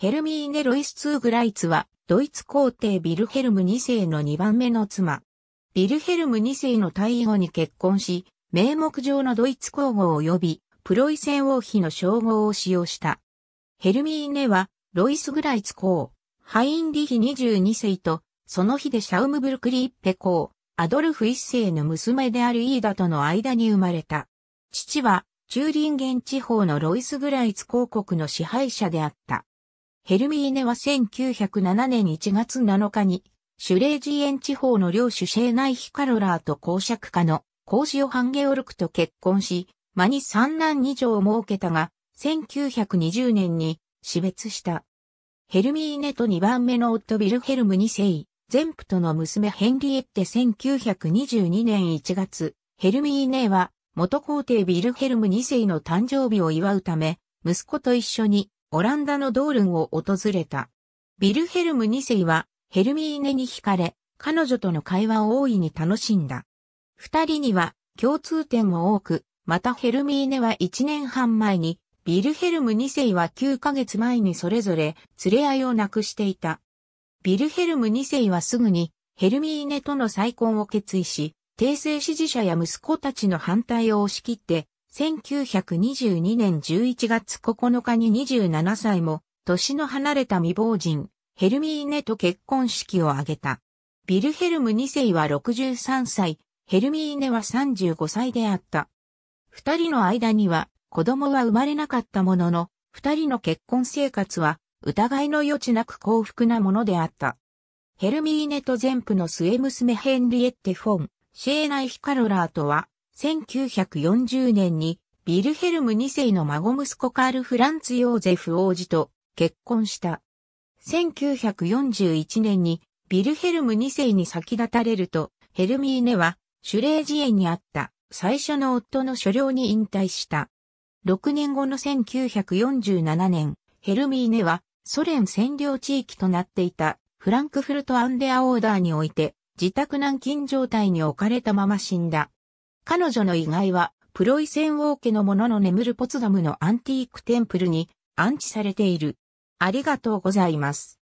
ヘルミーネ・ロイス・ツーグライツは、ドイツ皇帝ビルヘルム2世の2番目の妻。ビルヘルム2世の退位後に結婚し、名目上のドイツ皇后及び、プロイセン王妃の称号を使用した。ヘルミーネは、ロイス・グライツ公、ハインリヒ22世と、その日でシャウムブルクリッペ公、アドルフ1世の娘であるイーダとの間に生まれた。父は、チューリンゲン地方のロイス・グライツ公国の支配者であった。ヘルミーネは1907年1月7日に、シュレージエン地方の領主シェーナイヒカロラーと公爵家の公子ヨハンゲオルクと結婚し、間に三男二女を設けたが、1920年に死別した。ヘルミーネと二番目の夫ビルヘルム二世、全部との娘ヘンリエッテ1922年1月、ヘルミーネは元皇帝ビルヘルム二世の誕生日を祝うため、息子と一緒にオランダのドールンを訪れた。ビルヘルム2世はヘルミーネに惹かれ、彼女との会話を大いに楽しんだ。二人には共通点も多く、またヘルミーネは1年半前に、ビルヘルム2世は9ヶ月前にそれぞれ連れ合いを亡くしていた。ビルヘルム2世はすぐにヘルミーネとの再婚を決意し、帝政支持者や息子たちの反対を押し切って1922年11月9日に27歳も、年の離れた未亡人、ヘルミーネと結婚式を挙げた。ビルヘルム2世は63歳、ヘルミーネは35歳であった。二人の間には子供は生まれなかったものの、二人の結婚生活は疑いの余地なく幸福なものであった。ヘルミーネと前夫の末娘ヘンリエッテ・フォン、シェーナイ・ヒカロラーとは1940年にビルヘルム2世の孫息子カール・フランツ・ヨーゼフ王子と結婚した。1941年にビルヘルム2世に先立たれると、ヘルミーネはシュレージ園にあった最初の夫の所領に引退した。6年後の1947年、ヘルミーネはソ連占領地域となっていたフランクフルト・アンデア・オーダーにおいて自宅軟禁状態に置かれたまま死んだ。彼女の遺骸は、プロイセン王家のものの眠るポツダムのアンティークテンプルに安置されている。ありがとうございます。